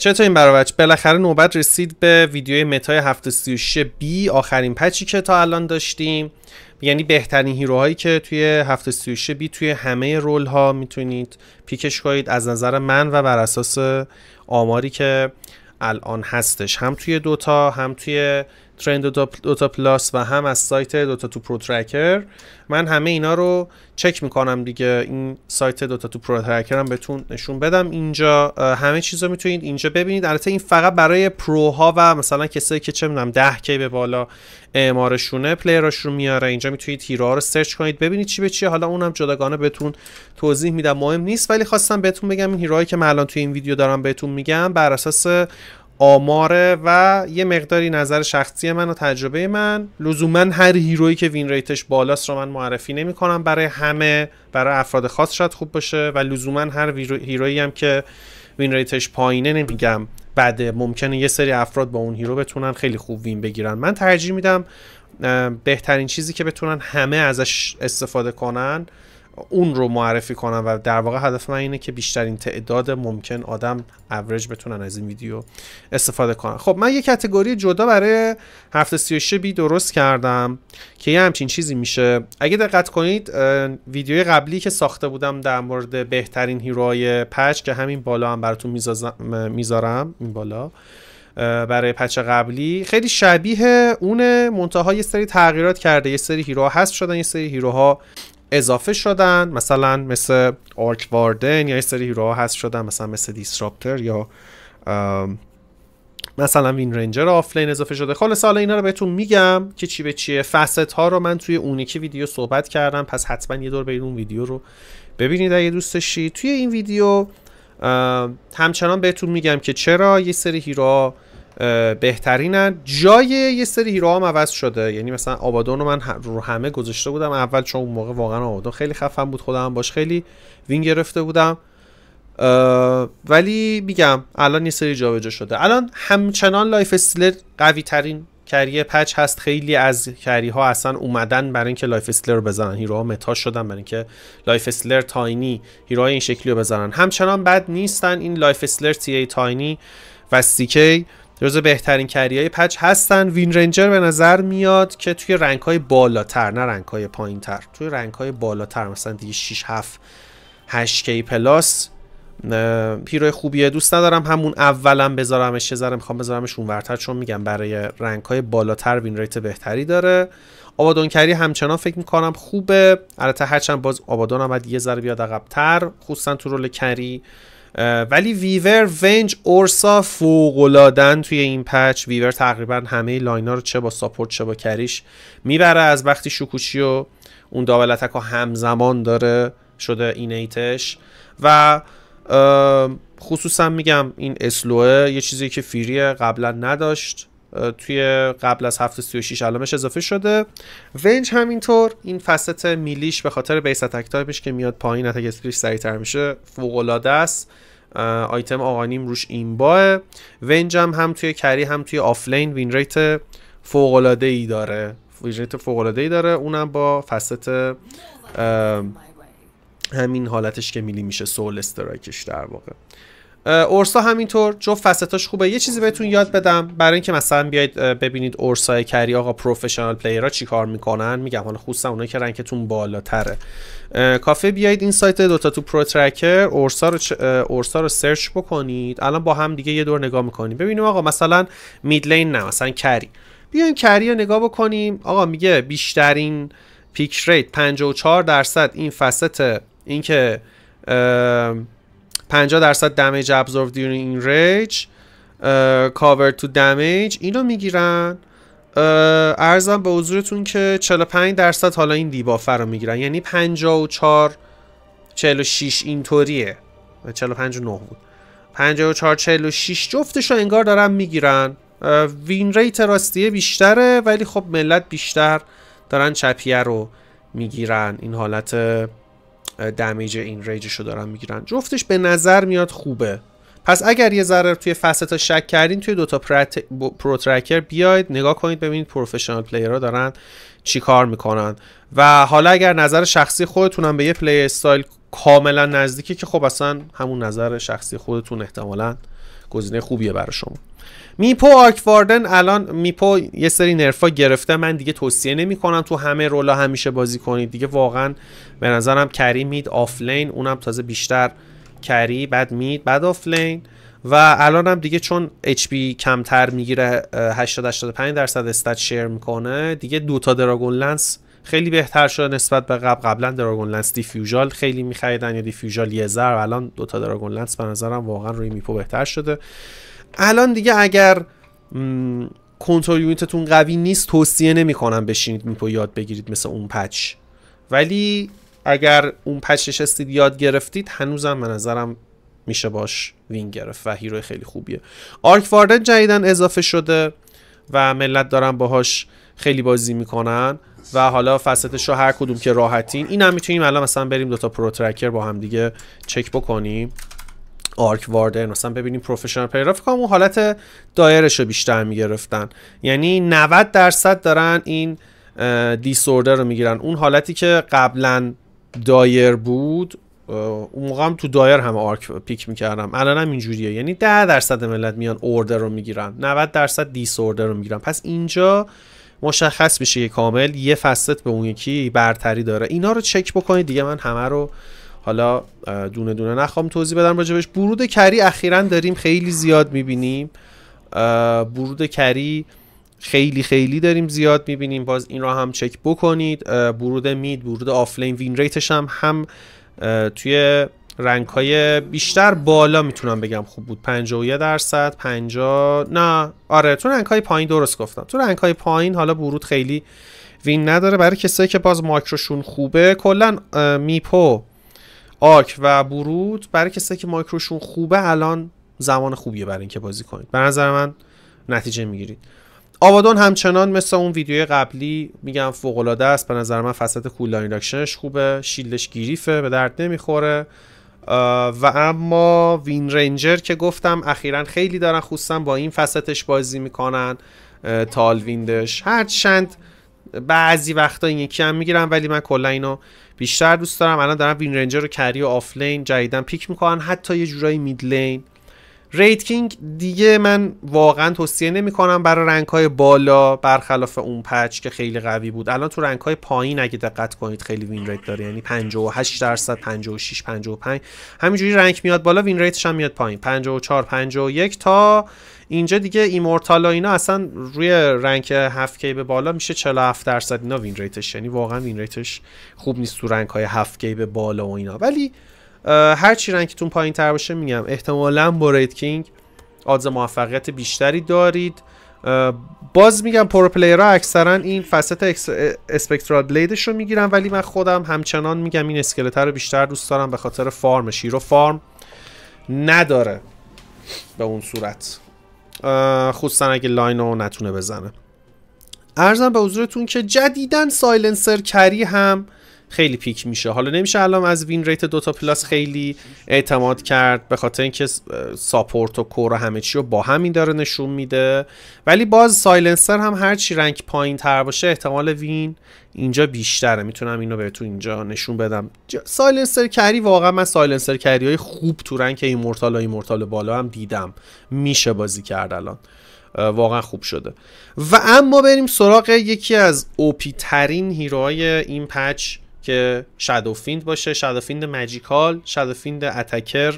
چطور این برابرچ بالاخره نوبت رسید به ویدیوی متای 736 بی آخرین پچی که تا الان داشتیم یعنی بهترین هیروهایی که توی 736 بی توی همه رول ها میتونید پیکش کنید از نظر من و بر اساس آماری که الان هستش هم توی دوتا هم توی ترند دوتا, پلاس و هم از سایت دوتا تو پرو ترکر من همه اینا رو چک میکنم دیگه این سایت دوتا تو پرو ترکر هم بهتون نشون بدم اینجا همه چیز رو میتونید اینجا ببینید البته این فقط برای پروها و مثلا کسایی که چه میدونم ده کی به بالا اعمارشونه پلیراش رو میاره اینجا میتونید هیرا رو سرچ کنید ببینید چی به چیه حالا اونم جداگانه بهتون توضیح میدم مهم نیست ولی خواستم بهتون بگم این که من الان توی این ویدیو دارم بهتون میگم بر اساس آماره و یه مقداری نظر شخصی من و تجربه من لزوما هر هیرویی که وین ریتش بالاست رو من معرفی نمی کنم برای همه برای افراد خاص شاید خوب باشه و لزوما هر هیرویی هم که وین ریتش پایینه نمیگم بده ممکنه یه سری افراد با اون هیرو بتونن خیلی خوب وین بگیرن من ترجیح میدم بهترین چیزی که بتونن همه ازش استفاده کنن اون رو معرفی کنم و در واقع هدف من اینه که بیشترین تعداد ممکن آدم اوریج بتونن از این ویدیو استفاده کنن خب من یه کتگوری جدا برای هفته 36 بی درست کردم که یه همچین چیزی میشه اگه دقت کنید ویدیوی قبلی که ساخته بودم در مورد بهترین هیروهای پچ که همین بالا هم براتون میذارم این بالا برای پچ قبلی خیلی شبیه اون منتها یه سری تغییرات کرده یه سری هیرو حذف شدن یه سری هیروها اضافه شدن مثلا مثل آرک واردن یا یه سری هیروها هست شدن مثلا مثل دیسراپتر یا مثلا وین رنجر آفلین اضافه شده خلاص حالا اینا رو بهتون میگم که چی به چیه فست ها رو من توی اونیکی ویدیو صحبت کردم پس حتما یه دور برید اون ویدیو رو ببینید اگه دوستشی توی این ویدیو همچنان بهتون میگم که چرا یه سری هیروها بهترینن جای یه سری هیرو هم عوض شده یعنی مثلا آبادون رو من رو همه گذاشته بودم اول چون اون موقع واقعا آبادون خیلی خفن بود خودم باش خیلی وین گرفته بودم ولی میگم الان یه سری جابجا شده الان همچنان لایف استیلر قوی ترین کریه پچ هست خیلی از کری ها اصلا اومدن برای اینکه لایف استیلر رو بزنن ها متا شدن برای اینکه لایف استیلر تاینی هیرو این شکلی رو بزنن همچنان بد نیستن این لایف استیلر تی ای تاینی و سی جزو بهترین کریای پچ هستن وین رنجر به نظر میاد که توی رنگ های بالاتر نه رنگ های پایین تر توی رنگ های بالاتر مثلا دیگه 6 7 8 کی پلاس پیرو خوبیه دوست ندارم همون اولم بذارمش چه ذره میخوام بذارمش اونورتر چون میگم برای رنگ های بالاتر وین ریت بهتری داره کری همچنان فکر میکنم خوبه البته هرچند باز آبادون هم یه ذره بیاد تر خصوصا تو رول کری ولی ویور ونج اورسا فوقلادن توی این پچ ویور تقریبا همه لاینا رو چه با ساپورت چه با کریش میبره از وقتی شکوچی و اون داولتک ها همزمان داره شده این ایتش و خصوصا میگم این اسلوه یه چیزی که فیریه قبلا نداشت توی قبل از هفته 36 علامش اضافه شده ونج همینطور این فست میلیش به خاطر بیس اتک تایپش که میاد پایین اتک سریع سریعتر میشه فوق العاده است آیتم آقانیم روش این باه ونج هم هم توی کری هم توی آفلین وین ریت فوق ای داره وین ریت فوق ای داره اونم با فست همین حالتش که میلی میشه سول استرایکش در واقع اورسا همینطور جفت فستاش خوبه یه چیزی بهتون یاد بدم برای اینکه مثلا بیاید ببینید اورسا کری آقا پروفشنال پلیرها چیکار میکنن میگم حالا خصوصا اونایی که رنکتون بالاتره کافه بیاید این سایت دوتا تو پرو ترکر اورسا رو اورسا رو سرچ بکنید الان با هم دیگه یه دور نگاه میکنیم ببینیم آقا مثلا میدلین نه مثلا کری بیایم کری رو نگاه بکنیم آقا میگه بیشترین پیک ریت 54 درصد این فست اینکه 50 درصد دمیج ابزورب این ریج کاور تو دمیج اینو میگیرن ارزم به حضورتون که 45 درصد حالا این دیبافه رو میگیرن یعنی 54 46 اینطوریه 45 و 9 بود 54 46 جفتش رو انگار دارن میگیرن وین ریت راستیه بیشتره ولی خب ملت بیشتر دارن چپیه رو میگیرن این حالت دمیج این ریجش رو دارن میگیرن جفتش به نظر میاد خوبه پس اگر یه ذره توی ها شک کردین توی دوتا پروترکر بیاید نگاه کنید ببینید پروفشنال پلیرها دارن چی کار میکنن و حالا اگر نظر شخصی خودتونم به یه پلی استایل کاملا نزدیکی که خب اصلا همون نظر شخصی خودتون احتمالا گزینه خوبیه برای شما میپو آکواردن الان میپو یه سری نرفا گرفته من دیگه توصیه نمی کنم تو همه رولا همیشه بازی کنید دیگه واقعا به نظرم کری مید آفلین اونم تازه بیشتر کری بعد مید بعد آفلین و الان هم دیگه چون اچ کمتر میگیره 80 85 درصد استات شیر میکنه دیگه دو تا دراگون لنس خیلی بهتر شده نسبت به قبل قبلا دراگون لنس دیفیوژال خیلی میخریدن یا دیفیوژال یه ذر الان دوتا دراگون لنس به نظرم واقعا روی میپو بهتر شده الان دیگه اگر کنترل یونیتتون قوی نیست توصیه نمیکنم بشینید میپو یاد بگیرید مثل اون پچ ولی اگر اون پچ نشستید یاد گرفتید هنوزم به نظرم میشه باش وین گرفت و هیرو خیلی خوبیه آرک واردن جدیدن اضافه شده و ملت دارم باهاش خیلی بازی میکنن و حالا فسطش رو هر کدوم که راحتین این هم میتونیم الان مثلا بریم دوتا پرو ترکر با هم دیگه چک بکنیم آرک واردر مثلا ببینیم پروفشنال پلی کنم اون حالت دایرش رو بیشتر میگرفتن یعنی 90 درصد دارن این دیسوردر رو میگیرن اون حالتی که قبلا دایر بود اون موقع هم تو دایر هم آرک پیک میکردم الان هم اینجوریه یعنی 10 درصد ملت میان اوردر رو میگیرن 90 درصد دیسوردر رو میگیرن پس اینجا مشخص میشه که کامل یه فست به اون یکی برتری داره اینا رو چک بکنید دیگه من همه رو حالا دونه دونه نخوام توضیح بدم راجبش برود کری اخیرا داریم خیلی زیاد میبینیم برود کری خیلی خیلی داریم زیاد میبینیم باز این را هم چک بکنید برود مید برود آفلین وین ریتش هم هم توی رنگ های بیشتر بالا میتونم بگم خوب بود 51 درصد 50 نه آره تو رنگ های پایین درست گفتم تو رنگ های پایین حالا برود خیلی وین نداره برای کسایی که باز ماکروشون خوبه کلا میپو آک و برود برای کسایی که مایکروشون خوبه الان زمان خوبیه برای اینکه بازی کنید به نظر من نتیجه میگیرید آبادان همچنان مثل اون ویدیو قبلی میگم فوق است به نظر من فسط کول خوبه شیلدش گیریفه به درد نمیخوره و اما وین رنجر که گفتم اخیرا خیلی دارن خصوصا با این فستش بازی میکنن ویندش هرچند بعضی وقتا این یکی هم میگیرم ولی من کلا اینو بیشتر دوست دارم الان دارم وین رنجر و کری و آفلین جدیدن پیک میکنن حتی یه جورایی میدلین ریتکینگ دیگه من واقعا توصیه نمی کنم برای رنگ های بالا برخلاف اون پچ که خیلی قوی بود الان تو رنگ های پایین اگه دقت کنید خیلی وین ریت داره یعنی 58 درصد 56 55 همینجوری رنگ میاد بالا وین ریتش هم میاد پایین 54 51 تا اینجا دیگه ایمورتال اینا اصلا روی رنگ 7K به بالا میشه 47 درصد اینا وین ریتش یعنی واقعا وین ریتش خوب نیست تو رنگ های 7K به بالا و اینا ولی هر چی رنکتون پایین تر باشه میگم احتمالا با رید کینگ آدز موفقیت بیشتری دارید باز میگم پرو پلیرها اکثرا این فست اسپکترال بلیدش رو میگیرن ولی من خودم همچنان میگم این اسکلتر رو بیشتر دوست دارم به خاطر فارم شیرو فارم نداره به اون صورت خصوصا اگه لاین رو نتونه بزنه ارزم به حضورتون که جدیدن سایلنسر کری هم خیلی پیک میشه حالا نمیشه الان از وین ریت دوتا پلاس خیلی اعتماد کرد به خاطر اینکه ساپورت و کور و همه چی رو با همین داره نشون میده ولی باز سایلنسر هم هرچی رنگ پایین تر باشه احتمال وین اینجا بیشتره میتونم اینو بهتون اینجا نشون بدم سایلنسر کری واقعا من سایلنسر کری های خوب تو رنگ ایمورتال و ایمورتال بالا هم دیدم میشه بازی کرد الان واقعا خوب شده و اما بریم سراغ یکی از اوپی ترین هیروهای این پچ که شادو فیند باشه شادو فیند مجیکال شادو فیند اتکر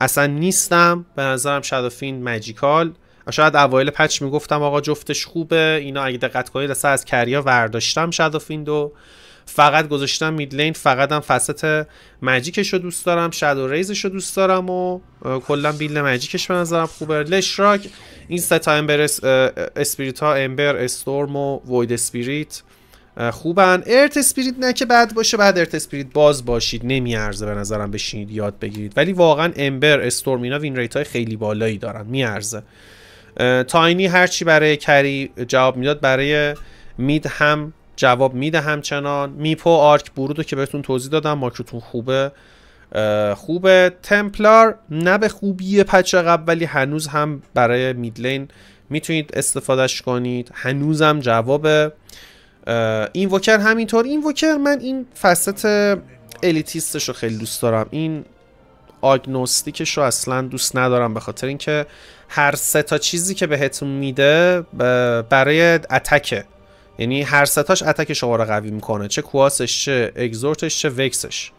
اصلا نیستم به نظرم شادو فیند مجیکال شاید اوایل پچ میگفتم آقا جفتش خوبه اینا اگه دقت کنید اصلا از کریا ورداشتم شادو فیندو فقط گذاشتم میدلین فقط هم فست مجیکش رو دوست دارم شادو ریزش رو دوست دارم و کلا بیل مجیکش به نظرم خوبه لشراک این ستا امبر اس، ها امبر استورم و وید اسپریت خوبن ارت اسپریت نه که بد باشه بعد ارت اسپریت باز باشید نمیارزه به نظرم بشینید یاد بگیرید ولی واقعا امبر استورم اینا وین ریت های خیلی بالایی دارن میارزه تاینی هرچی برای کری جواب میداد برای مید هم جواب میده همچنان میپو آرک برودو که بهتون توضیح دادم ماکروتون خوبه خوبه تمپلار نه به خوبی پچه قبل ولی هنوز هم برای میدلین میتونید استفادهش کنید هنوزم جوابه. این وکر همینطور این وکر من این فست الیتیستش رو خیلی دوست دارم این آگنوستیکش رو اصلا دوست ندارم به خاطر اینکه هر سه تا چیزی که بهتون میده برای اتکه یعنی هر ستاش اتک شما رو قوی میکنه چه کواسش چه اگزورتش چه وکسش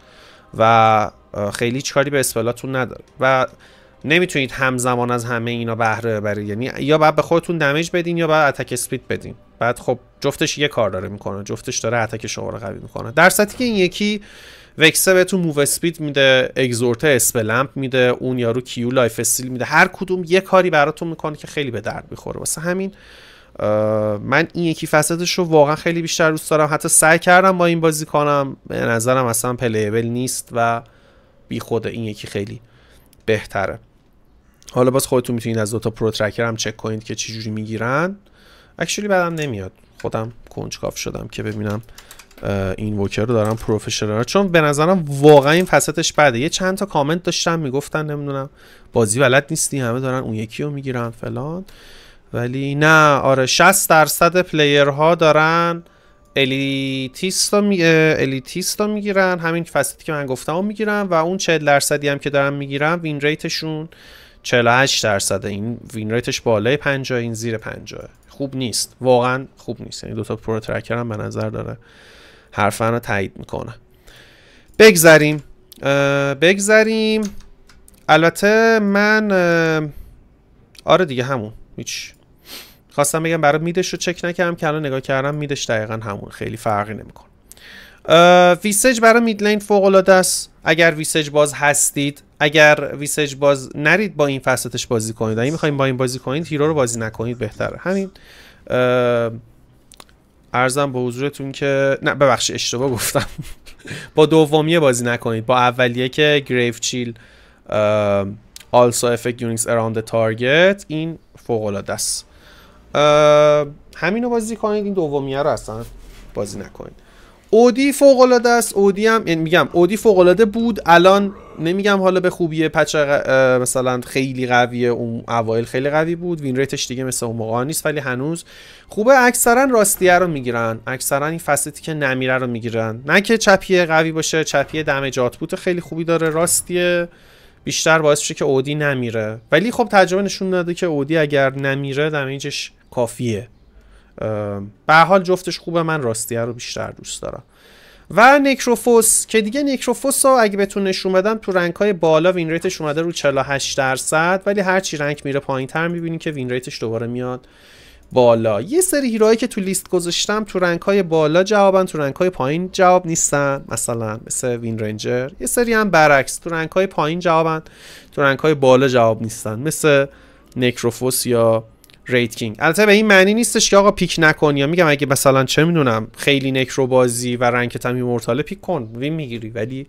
و خیلی چکاری به اسپلاتون نداره و نمیتونید همزمان از همه اینا بهره ببرید یعنی یا باید به خودتون دمیج بدین یا باید اتک اسپید بدین بعد خب جفتش یه کار داره میکنه جفتش داره اتک شما رو قوی میکنه در سطحی که این یکی وکسه بهتون موو سپید میده اگزورته اسپلمپ میده اون یارو کیو لایف استیل میده هر کدوم یه کاری براتون میکنه که خیلی به درد میخوره واسه همین من این یکی فصلش رو واقعا خیلی بیشتر دوست دارم حتی سعی کردم با این بازی کنم به نظرم اصلا پلیبل نیست و بی خود این یکی خیلی بهتره حالا باز خودتون میتونید از دوتا پرو ترکر هم چک کنید که چجوری میگیرن اکچولی بدم نمیاد خودم کنجکاف شدم که ببینم این ووکر رو دارم پروفشنال چون به نظرم واقعا این فستش بده یه چند تا کامنت داشتم میگفتن نمیدونم بازی بلد نیستی همه دارن اون یکی رو میگیرن فلان ولی نه آره 60 درصد پلیرها دارن الیتیست رو می... الیتیست میگیرن همین فستی که من گفتم رو میگیرن و اون 40 درصدی هم که دارن میگیرن وین ریتشون 48 درصده این وین ریتش بالای 50 این زیر 50 خوب نیست واقعا خوب نیست یعنی تا پرو ترکر هم به نظر داره حرفا رو تایید میکنه بگذریم بگذریم البته من آره دیگه همون هیچ خواستم بگم برای میدش رو چک نکردم که الان نگاه کردم میدش دقیقا همون خیلی فرقی نمیکنه ویسج برای میدلین فوق العاده است اگر ویسج باز هستید اگر ویسج باز نرید با این فستش بازی کنید اگه میخوایم با این بازی کنید هیرو رو بازی نکنید بهتره همین ارزم به حضورتون که نه ببخشید اشتباه گفتم با دومیه بازی نکنید با اولیه که گریف چیل also effect units around the target این فوق العاده است همینو بازی کنید این دومیه رو اصلا بازی نکنید اودی فوق العاده است اودی هم یعنی میگم اودی فوق العاده بود الان نمیگم حالا به خوبی پچ مثلا خیلی قویه اون اوایل خیلی قوی بود وین ریتش دیگه مثل اون موقع نیست ولی هنوز خوبه اکثرا راستیه رو میگیرن اکثرا این فستی که نمیره رو میگیرن نه که چپیه قوی باشه چپیه دم جاتبوت خیلی خوبی داره راستیه بیشتر باعث میشه که اودی نمیره ولی خب تجربه نشون داده که اودی اگر نمیره دمیجش کافیه به حال جفتش خوبه من راستیه رو بیشتر دوست دارم و نکروفوس که دیگه نکروفوس رو اگه بتون نشون بدم تو رنگ های بالا وین ریتش اومده رو 48 درصد ولی هرچی رنگ میره پایین تر که وین ریتش دوباره میاد بالا یه سری هیروهایی که تو لیست گذاشتم تو رنگ های بالا جوابن تو رنگ های پایین جواب نیستن مثلا مثل وین رنجر یه سری هم برعکس تو رنگ های پایین جوابن تو رنگ های بالا جواب نیستن مثل نکروفوس یا ریت البته به این معنی نیستش که آقا پیک نکن یا میگم اگه مثلا چه میدونم خیلی نکرو بازی و رنگت هم مرتاله پیک کن وین میگیری ولی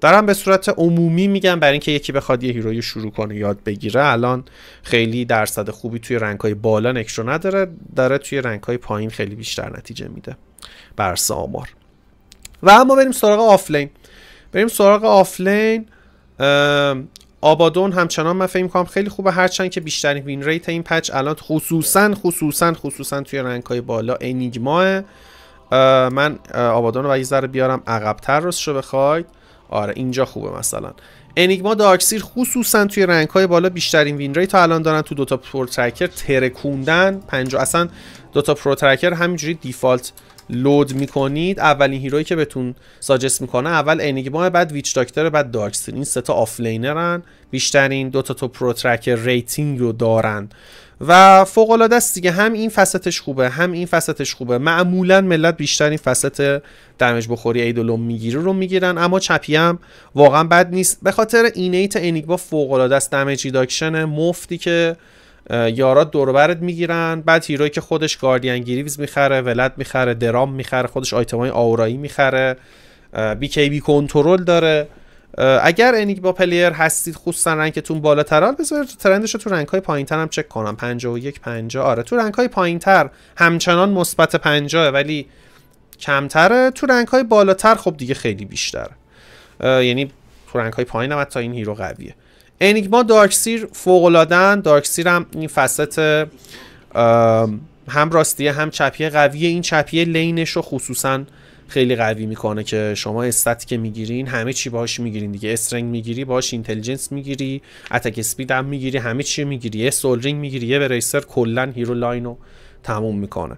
دارم به صورت عمومی میگم برای اینکه یکی بخواد یه هیروی شروع کنه یاد بگیره الان خیلی درصد خوبی توی رنگ‌های بالا نکرو نداره داره توی رنگ‌های پایین خیلی بیشتر نتیجه میده بر آمار و اما بریم سراغ آفلین بریم سراغ آفلین آبادون همچنان من فکر میکنم خیلی خوبه هرچند که بیشترین وین ریت این پچ الان خصوصا خصوصا خصوصا توی رنگ های بالا انیگما من آبادون رو یه ذره بیارم عقبتر راست شو بخواید آره اینجا خوبه مثلا انیگما دارکسیر خصوصا توی رنگ های بالا بیشترین وین ریت الان دارن تو دوتا پروترکر ترکوندن پنجا اصلا دوتا پروترکر همینجوری دیفالت لود میکنید اولین هیرویی که بهتون ساجست میکنه اول انیگما بعد ویچ داکتر بعد دارکستین این سه تا آفلینرن بیشترین دو تا تو پروترک ریتینگ رو دارن و فوق العاده است دیگه هم این فستش خوبه هم این فستش خوبه معمولا ملت بیشتر این فست دمج بخوری ایدولوم میگیره رو میگیرن اما چپی هم واقعا بد نیست به خاطر اینیت انیگما فوق العاده است دمج ریداکشن مفتی که یارات دوربرت میگیرن بعد هیروی که خودش گاردین گریوز میخره ولد میخره درام میخره خودش های آورایی میخره بی کی بی کنترل داره اگر انیگ با پلیر هستید خصوصا رنگتون بالاتر بذارید ترندش رو تو رنگ های پایین هم چک کنم 51 50 آره تو رنگ های پایین تر همچنان مثبت 50 ولی کمتره تو رنگ های بالاتر خب دیگه خیلی بیشتر یعنی تو رنگ های پایین هم حتی این هیرو قویه انیگما دارکسیر فوقلادن دارکسیر هم این فصلت هم راستیه هم چپیه قویه این چپیه لینش رو خصوصا خیلی قوی میکنه که شما استت که میگیرین همه چی باهاش میگیرین دیگه استرنگ میگیری باهاش اینتلیجنس میگیری اتک اسپید هم میگیری همه چی میگیری یه سولرینگ میگیری یه بریسر کلا هیرو لاین رو تموم میکنه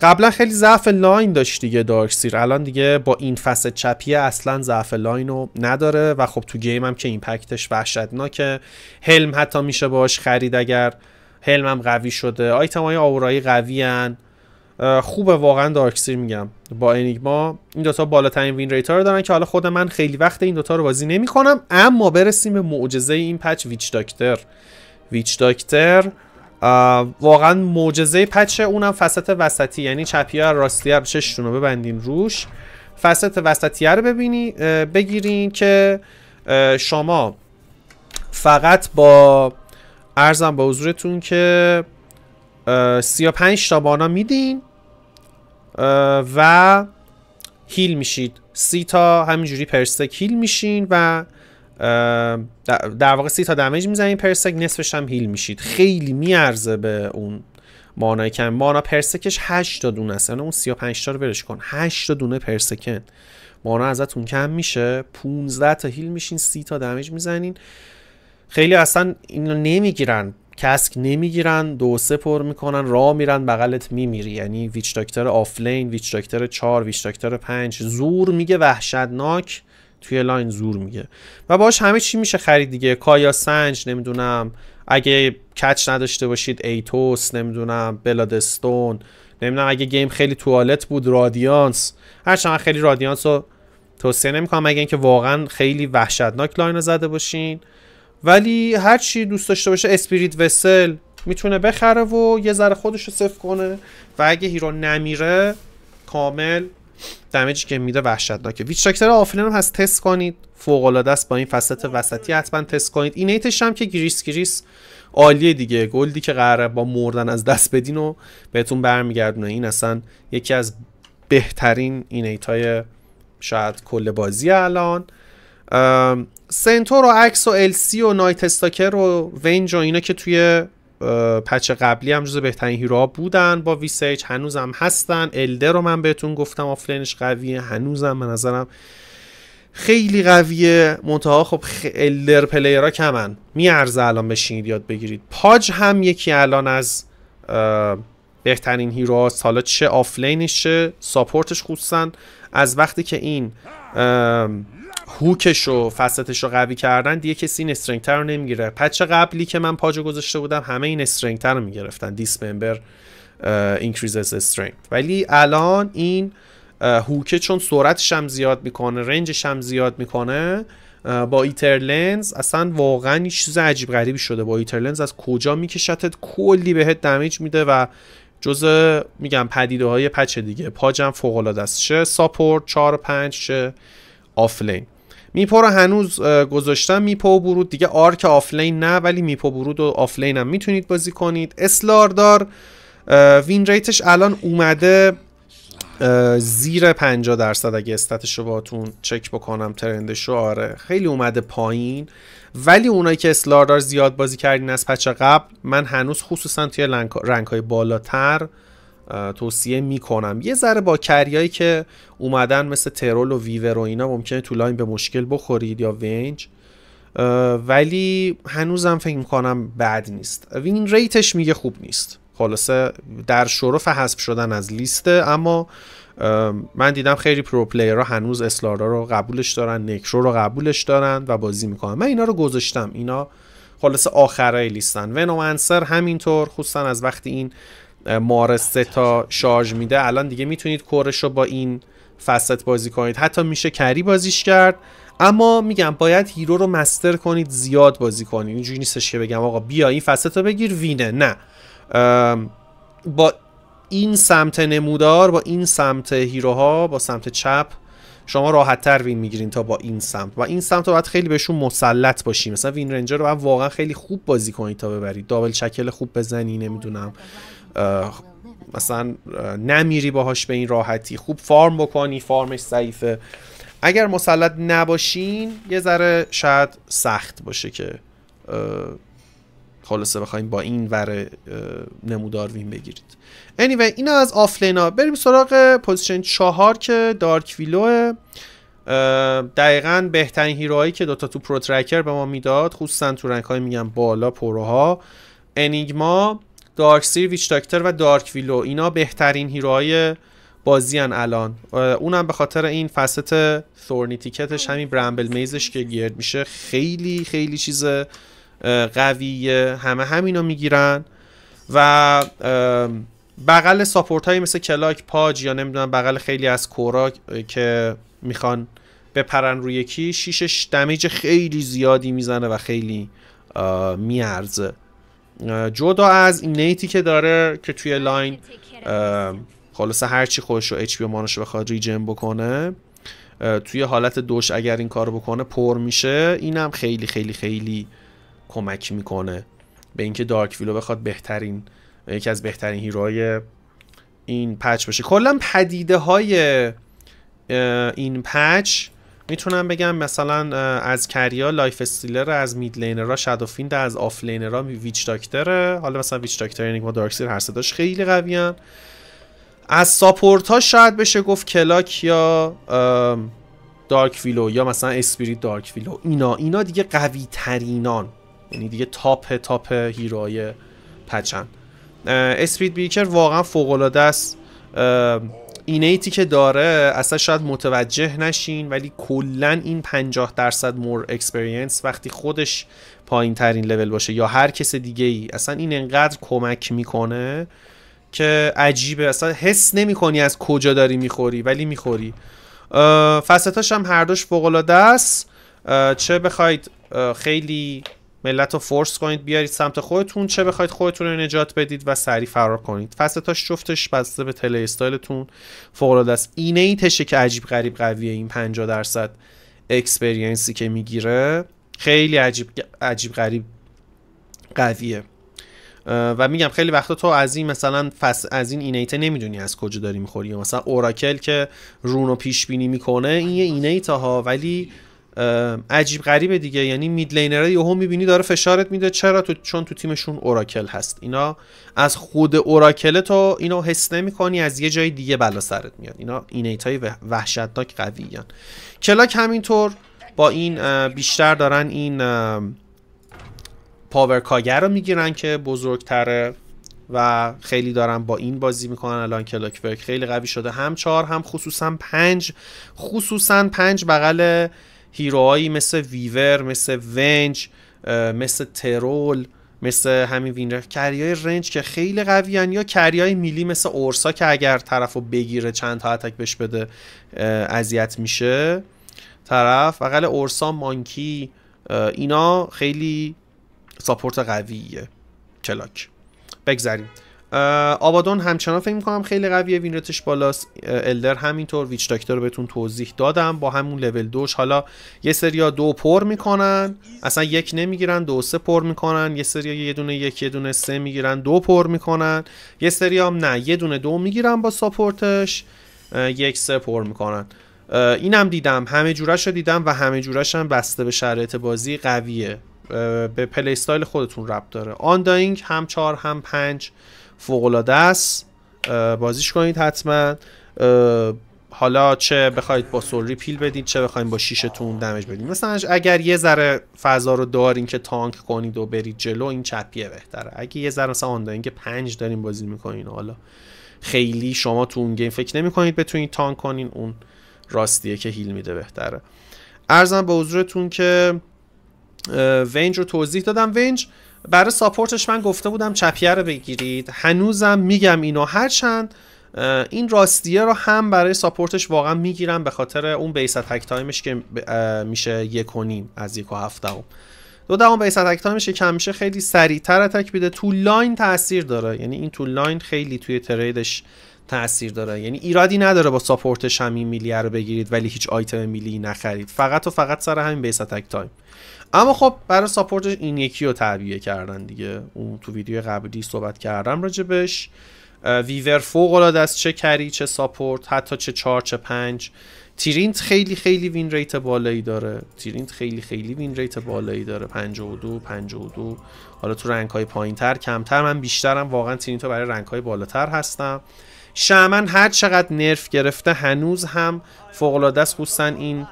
قبلا خیلی ضعف لاین داشت دیگه دارکسیر الان دیگه با این فصل چپیه اصلا ضعف لاین رو نداره و خب تو گیم هم که ایمپکتش وحشتناکه هلم حتی میشه باش خرید اگر هلم هم قوی شده آیتم های آورایی قوی هن. خوبه واقعا دارکسیر میگم با انیگما این دوتا بالاترین وین ریتا رو دارن که حالا خود من خیلی وقت این دوتا رو بازی نمیکنم اما برسیم به معجزه این پچ ویچ داکتر ویچ داکتر واقعا معجزه پچه اونم فسط وسطی یعنی چپیا ها چشتون رو ببندین روش فسط وسطی رو ببینی بگیرین که شما فقط با ارزم به حضورتون که 35 تا بانا میدین و هیل میشید سی تا همینجوری پرسک هیل میشین و در واقع سی تا دمیج میزنید پرسک نصفش هم هیل میشید خیلی میارزه به اون مانای کم مانا پرسکش 8 تا دونه است یعنی اون 35 تا رو برش کن 8 تا دونه پرسکن مانا ازتون کم میشه 15 تا هیل میشین 30 تا دمیج میزنین خیلی اصلا اینو نمیگیرن کسک نمیگیرن دو سه پر میکنن را میرن بغلت میمیری یعنی ویچ داکتر آفلین ویچ داکتر 4 ویچ داکتر 5 زور میگه وحشتناک توی لاین زور میگه و باش همه چی میشه خرید دیگه کایا سنج نمیدونم اگه کچ نداشته باشید ایتوس نمیدونم بلادستون نمیدونم اگه گیم خیلی توالت بود رادیانس هرچند خیلی رادیانس رو توصیه نمیکنم اگه اینکه واقعا خیلی وحشتناک لاین رو زده باشین ولی هر چی دوست داشته باشه اسپریت وسل میتونه بخره و یه ذره خودش رو صفر کنه و اگه هیرو نمیره کامل دمیجی که میده وحشتناکه ویچ آفلین هم هست تست کنید فوق است با این فسط وسطی حتما تست کنید این ایتش هم که گریس گریس عالیه دیگه گلدی که قراره با مردن از دست بدین و بهتون برمیگردونه این اصلا یکی از بهترین این های شاید کل بازی الان سنتور و عکس و السی و نایت استاکر و وینج و اینا که توی پچ قبلی هم جزو بهترین هیروها بودن با ویسیج هنوزم هستن الده رو من بهتون گفتم آفلینش قویه هنوزم به نظرم خیلی قویه منتها خب الدر پلیرها کمن میارزه الان بشینید یاد بگیرید پاج هم یکی الان از بهترین هیرو هاست حالا چه آفلینش چه ساپورتش خصوصا از وقتی که این هوکش و فستش رو قوی کردن دیگه کسی این استرنگتر رو نمیگیره پچ قبلی که من پاجو گذاشته بودم همه این استرنگتر رو میگرفتن دیس ممبر اینکریزز استرنگ ولی الان این هوکه چون سرعتش هم زیاد میکنه رنجش هم زیاد میکنه با ایتر لنز اصلا واقعا یه چیز عجیب غریبی شده با ایتر از کجا میکشتت کلی بهت دمیج میده و جز میگم پدیده های پچ دیگه پاجم فوق العاده است چه ساپورت 4 5 چه آفلین میپو رو هنوز گذاشتم میپو و برود دیگه آرک آفلین نه ولی میپو برود و آفلین هم میتونید بازی کنید اسلاردار وین ریتش الان اومده زیر 50 درصد اگه استاتش رو باتون چک بکنم ترندش رو آره خیلی اومده پایین ولی اونایی که اسلاردار زیاد بازی کردین از پچه قبل من هنوز خصوصا توی رنگ های بالاتر توصیه میکنم یه ذره با کریایی که اومدن مثل ترول و ویور و اینا ممکنه تو لاین به مشکل بخورید یا وینج ولی هنوزم فکر میکنم بد نیست وین ریتش میگه خوب نیست خلاصه در شرف حذف شدن از لیسته اما من دیدم خیلی پرو ها هنوز اسلارا رو قبولش دارن نکرو رو قبولش دارن و بازی میکنن من اینا رو گذاشتم اینا خلاصه آخرای لیستن ونومنسر همینطور خصوصا از وقتی این مار سه تا شارژ میده الان دیگه میتونید کورش رو با این فست بازی کنید حتی میشه کری بازیش کرد اما میگم باید هیرو رو مستر کنید زیاد بازی کنید اینجوری نیستش که بگم آقا بیا این فست رو بگیر وینه نه با این سمت نمودار با این سمت هیروها با سمت چپ شما راحت تر وین میگیرین تا با این سمت و این سمت رو باید خیلی بهشون مسلط باشی مثلا وین رنجر رو باید واقعا خیلی خوب بازی کنید تا ببرید دابل چکل خوب بزنی نمیدونم مثلا نمیری باهاش به این راحتی خوب فارم بکنی فارمش ضعیفه اگر مسلط نباشین یه ذره شاید سخت باشه که خلاصه بخوایم با این ور نمودار وین بگیرید anyway اینا از آفلینا بریم سراغ پوزیشن چهار که دارک ویلوه دقیقا بهترین هیروهایی که دوتا تو پروترکر به ما میداد خصوصا تو رنگ های بالا پروها انیگما سیر ویچ داکتر و دارک ویلو اینا بهترین هیروهای بازی الان اونم به خاطر این فست ثورنی تیکتش همین برامبل میزش که گیرد میشه خیلی خیلی چیز قویه همه همینو میگیرن و بغل ساپورت های مثل کلاک پاج یا نمیدونم بغل خیلی از کورا که میخوان بپرن روی یکی شیشش دمیج خیلی زیادی میزنه و خیلی میارزه جدا از این نیتی که داره که توی لاین خلاصه چی خودش رو اچ پی مانش بخواد ریجن بکنه توی حالت دوش اگر این کار بکنه پر میشه اینم خیلی خیلی خیلی کمک میکنه به اینکه دارک ویلو بخواد بهترین یکی از بهترین هیروهای این پچ بشه کلا پدیده های این پچ میتونم بگم مثلا از کریا لایف استیلر از مید را شادو فیند از آف را ویچ داکتره حالا مثلا ویچ داکتر دارک یعنی دارکسیر هر صداش خیلی قویان از ساپورت ها شاید بشه گفت کلاک یا دارک ویلو یا مثلا اسپریت دارک ویلو اینا اینا دیگه قوی ترینان یعنی دیگه تاپ تاپ هیروهای پچن اسپریت بیکر واقعا فوق است اینیتی که داره اصلا شاید متوجه نشین ولی کلا این 50 درصد مور اکسپریانس وقتی خودش پایین ترین لول باشه یا هر کس دیگه ای اصلا این انقدر کمک میکنه که عجیبه اصلا حس نمی کنی از کجا داری میخوری ولی میخوری فستاش هم هر دوش فوقلاده است چه بخواید خیلی ملت رو فورس کنید بیارید سمت خودتون چه بخواید خودتون رو نجات بدید و سریع فرار کنید فصل تاش جفتش بسته به تله استایلتون فوق است اینه ای تشه که عجیب غریب قویه این 50 درصد اکسپریانسی که میگیره خیلی عجیب عجیب غریب قویه و میگم خیلی وقتا تو از این مثلا از این اینیته نمیدونی از کجا داری میخوری مثلا اوراکل که رونو پیش بینی میکنه این یه اینیته ها ولی عجیب غریبه دیگه یعنی یه هم میبینی داره فشارت میده چرا تو چون تو تیمشون اوراکل هست اینا از خود اوراکل تو اینو حس کنی از یه جای دیگه بلا سرت میاد اینا اینیت های وحشتناک قویان کلاک همینطور با این بیشتر دارن این پاور کاگر رو میگیرن که بزرگتره و خیلی دارن با این بازی میکنن الان کلاک ورک خیلی قوی شده هم چهار هم خصوصا پنج خصوصا پنج بغل هیروهایی مثل ویور مثل ونج مثل ترول مثل همین وینر کریای رنج که خیلی قوی یا کریای میلی مثل اورسا که اگر طرف رو بگیره چند تا اتک بهش بده اذیت میشه طرف وقل اورسا مانکی اینا خیلی ساپورت قویه کلاک بگذاریم آبادون همچنان فکر میکنم خیلی قویه وینرتش بالاست الدر همینطور ویچ داکتر رو بهتون توضیح دادم با همون لول دوش حالا یه سریا دو پر میکنن اصلا یک نمیگیرن دو سه پر میکنن یه سریا یه دونه یک یه دونه سه میگیرن دو پر میکنن یه سریا هم نه یه دونه دو میگیرن با ساپورتش یک سه پر میکنن اینم هم دیدم همه جورش رو دیدم و همه جورش هم بسته به شرایط بازی قویه به پلی استایل خودتون ربط داره آن داینگ هم چهار هم پنج فوقلاده است بازیش کنید حتما حالا چه بخواید با سوری پیل بدید چه بخواید با شیشتون دمج بدید مثلا اگر یه ذره فضا رو دارین که تانک کنید و برید جلو این چپیه بهتره اگه یه ذره مثلا دارین که پنج دارین بازی میکنین حالا خیلی شما تو اون گیم فکر نمیکنید بتونید تانک کنین اون راستیه که هیل میده بهتره ارزم به حضورتون که وینج رو توضیح دادم ونج، برای ساپورتش من گفته بودم چپیه رو بگیرید هنوزم میگم اینو هرچند این راستیه رو هم برای ساپورتش واقعا میگیرم به خاطر اون بیس اتک تایمش که میشه یک و نیم از یک و هفته هم. دو دوم بیس اتک تایمش کم میشه خیلی سریعتر اتک میده تو لاین تاثیر داره یعنی این تو لاین خیلی توی تریدش تاثیر داره یعنی ایرادی نداره با ساپورتش همین میلیه رو بگیرید ولی هیچ آیتم میلی نخرید فقط و فقط سر همین بیس اتک تایم اما خب برای ساپورتش این یکی رو تعبیه کردن دیگه اون تو ویدیو قبلی صحبت کردم راجبش ویور فوق العاده است چه کری چه ساپورت حتی چه 4 چه 5 تیرینت خیلی خیلی وین ریت بالایی داره تیرینت خیلی خیلی وین ریت بالایی داره 52 52 حالا تو رنگ های پایین تر کمتر من بیشترم واقعا تیرینت برای رنگ های بالاتر هستم شمن هر چقدر نرف گرفته هنوز هم فوق العاده است خصوصا این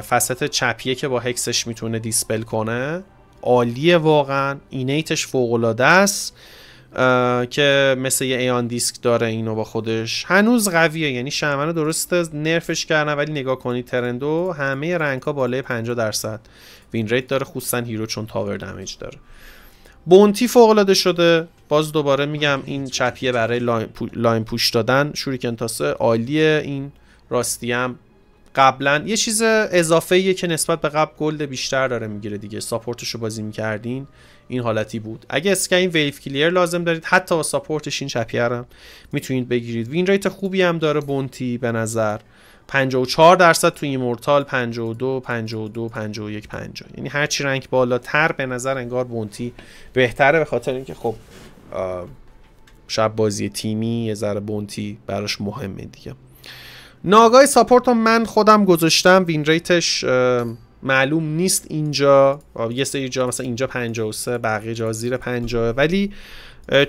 فست چپیه که با هکسش میتونه دیسپل کنه عالیه واقعا اینیتش فوقلاده است که مثل یه ایان دیسک داره اینو با خودش هنوز قویه یعنی رو درسته نرفش کردن ولی نگاه کنید ترندو همه رنگ ها بالای 50 درصد وین ریت داره خصوصا هیرو چون تاور دمیج داره بونتی فوقلاده شده باز دوباره میگم این چپیه برای لاین پوش دادن شوریکن تاسه عالیه این راستی قبلا یه چیز اضافه ایه که نسبت به قبل گلد بیشتر داره میگیره دیگه ساپورتش رو بازی میکردین این حالتی بود اگه اسکین ویف کلیر لازم دارید حتی با ساپورتش این چپیرم میتونید بگیرید وین ریت خوبی هم داره بونتی به نظر 54 درصد تو ایمورتال 52 52 51 50 یعنی هر چی رنگ بالاتر به نظر انگار بونتی بهتره به خاطر اینکه خب شب بازی تیمی یه ذره بونتی براش مهمه دیگه ناگای ساپورت رو من خودم گذاشتم وین ریتش معلوم نیست اینجا یه سری جا مثلا اینجا 53 بقیه جا زیر 50 ولی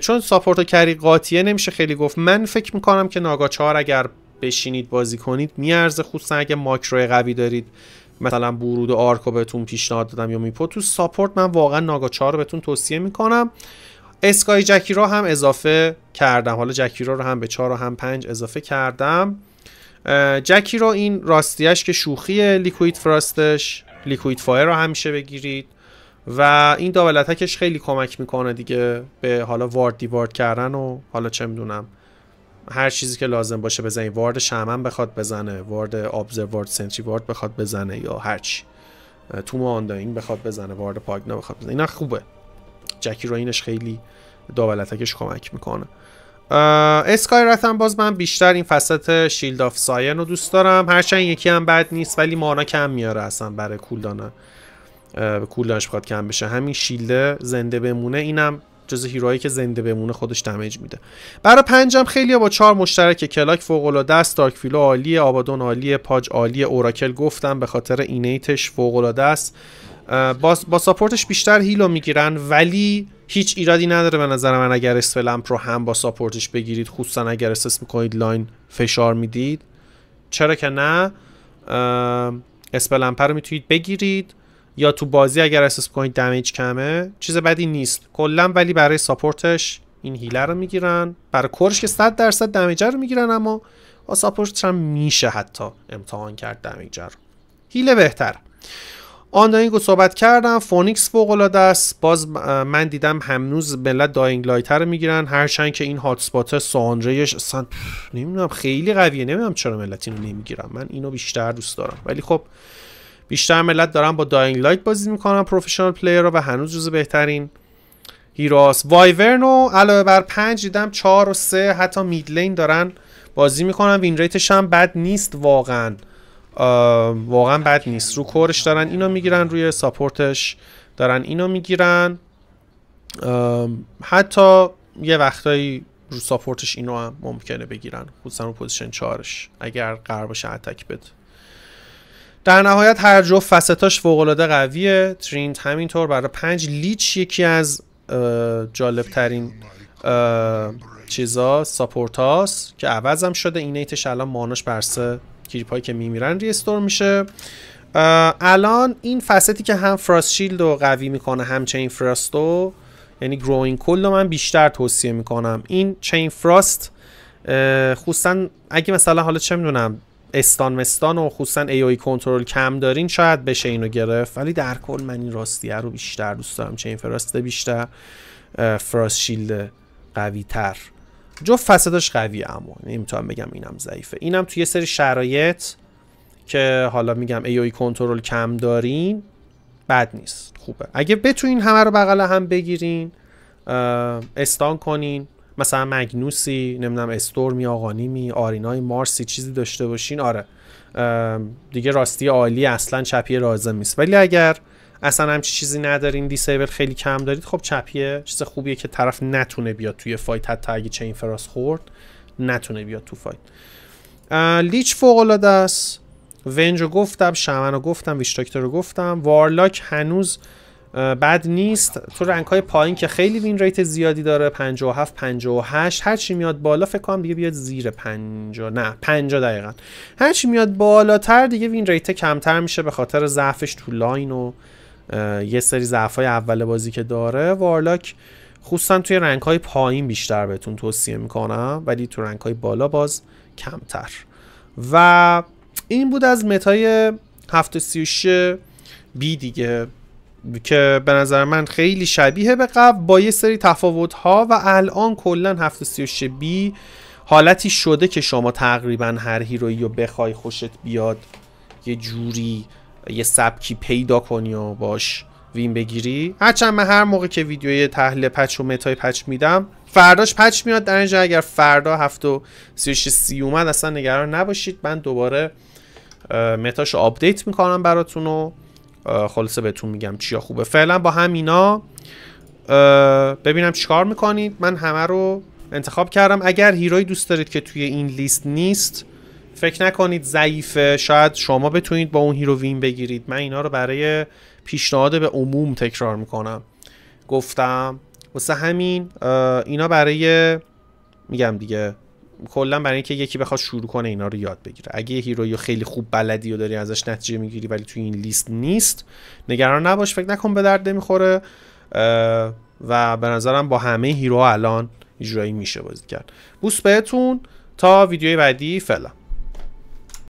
چون ساپورت و کری قاطیه نمیشه خیلی گفت من فکر میکنم که ناگا 4 اگر بشینید بازی کنید میارزه خصوصا اگه ماکرو قوی دارید مثلا برود و آرکو بهتون پیشنهاد دادم یا میپو تو ساپورت من واقعا ناگا 4 رو بهتون توصیه میکنم اسکای جکی رو هم اضافه کردم حالا جکی رو هم به 4 و هم 5 اضافه کردم جکی رو این راستیش که شوخی لیکوید فراستش لیکوید فایر رو همیشه بگیرید و این دابل اتکش خیلی کمک میکنه دیگه به حالا وارد دیوارد کردن و حالا چه میدونم هر چیزی که لازم باشه بزنید وارد شمن بخواد بزنه وارد آبزر وارد سنتری وارد بخواد بزنه یا هرچی توم آنداین بخواد بزنه وارد پاگنا بخواد بزنه اینا خوبه جکی رو اینش خیلی دابل اتکش کمک میکنه اسکای هم باز من بیشتر این فسط شیلد آف ساین رو دوست دارم هرچند یکی هم بد نیست ولی مانا کم میاره اصلا برای کولدانه کولدانش بخواد کم بشه همین شیلده زنده بمونه اینم جز هیروهایی که زنده بمونه خودش دمیج میده برای پنجم خیلی با چهار مشترک کلاک فوق العاده است دارک فیلو عالیه آبادون عالیه پاج عالیه اوراکل گفتم به خاطر اینیتش فوق العاده است با, با ساپورتش بیشتر هیلو میگیرن ولی هیچ ایرادی نداره به نظر من اگر اسفلمپ رو هم با ساپورتش بگیرید خصوصا اگر اسس میکنید لاین فشار میدید چرا که نه اسپلمپ رو میتونید بگیرید یا تو بازی اگر اساس کنید دمیج کمه چیز بدی نیست کلا ولی برای ساپورتش این هیله رو میگیرن برای کورش که 100 درصد دمیج رو میگیرن اما با ساپورتش هم میشه حتی امتحان کرد دمیج رو بهتر آن رو صحبت کردم فونیکس فوق العاده است باز من دیدم هنوز ملت داینگ لایتر رو میگیرن هرچند که این هات اسپات ساندریش اصلا نمیدونم خیلی قویه نمیدونم چرا ملت اینو نمیگیرم من اینو بیشتر دوست دارم ولی خب بیشتر ملت دارن با داینگ لایت بازی میکنم پروفشنال پلیر رو و هنوز جز بهترین هیراس وایورنو علاوه بر پنج دیدم 4 و 3 حتی مید دارن بازی میکنن وین ریتش هم بد نیست واقعا واقعا بد نیست رو کورش دارن اینو میگیرن روی ساپورتش دارن اینو میگیرن حتی یه وقتایی رو ساپورتش اینو هم ممکنه بگیرن خصوصا رو پوزیشن چارش اگر قرار باشه اتک بده در نهایت هر جو فستاش فوقالعاده قویه ترینت همینطور برای پنج لیچ یکی از جالبترین چیزا ساپورت هاست که عوض هم شده اینیتش الان ماناش برسه کریپ که میمیرن ریستور میشه الان این فستی که هم فراست شیلد رو قوی میکنه هم چین فراست رو یعنی گروین کل رو من بیشتر توصیه میکنم این چین فراست خصوصا اگه مثلا حالا چه میدونم استان مستان و خصوصا ای آی کنترل کم دارین شاید بشه اینو گرفت ولی در کل من این راستیه رو بیشتر دوست دارم چین فراست بیشتر فراست شیلد قوی تر جفت فسادش قویه اما نمیتونم بگم اینم ضعیفه اینم توی یه سری شرایط که حالا میگم ای کنترل کم دارین بد نیست خوبه اگه بتونین همه رو بغل هم بگیرین استان کنین مثلا مگنوسی نمیدونم استورمی آقانیمی آرینای مارسی چیزی داشته باشین آره دیگه راستی عالی اصلا چپی رازم نیست ولی اگر اصلا همچی چیزی ندارین دیسیبل خیلی کم دارید خب چپیه چیز خوبیه که طرف نتونه بیاد توی فایت حتی اگه چین فراس خورد نتونه بیاد تو فایت لیچ فوق العاده است ونج رو گفتم شمن رو گفتم ویشتاکتر رو گفتم وارلاک هنوز بد نیست تو رنگ های پایین که خیلی وین ریت زیادی داره 57 58 هر چی میاد بالا فکر کنم دیگه بیاد زیر 50 نه 50 دقیقا هر چی میاد بالاتر دیگه وین ریت کمتر میشه به خاطر ضعفش تو لاین و یه سری ضعف های اول بازی که داره وارلاک خصوصا توی رنگ های پایین بیشتر بهتون توصیه میکنم ولی تو رنگ های بالا باز کمتر و این بود از متای 736 بی دیگه که به نظر من خیلی شبیه به قبل با یه سری تفاوت ها و الان کلا 736 بی حالتی شده که شما تقریبا هر هیرویی رو بخوای خوشت بیاد یه جوری یه سبکی پیدا کنی و باش وین بگیری هرچند من هر موقع که ویدیوی تحلیل پچ و متای پچ میدم فرداش پچ میاد در اینجا اگر فردا هفت و سی, سی اومد اصلا نگران نباشید من دوباره متاش آپدیت میکنم براتون و خلاصه بهتون میگم چیا خوبه فعلا با همینا ببینم چیکار میکنید من همه رو انتخاب کردم اگر هیروی دوست دارید که توی این لیست نیست فکر نکنید ضعیفه شاید شما بتونید با اون هیرووین بگیرید من اینا رو برای پیشنهاد به عموم تکرار میکنم گفتم واسه همین اینا برای میگم دیگه کلا برای اینکه یکی بخواد شروع کنه اینا رو یاد بگیره اگه هیرویو خیلی خوب بلدی و داری ازش نتیجه میگیری ولی توی این لیست نیست نگران نباش فکر نکن به درد نمیخوره و به نظرم با همه هیرو الان اجرایی میشه بازی کرد بوس بهتون تا ویدیوی بعدی فعلا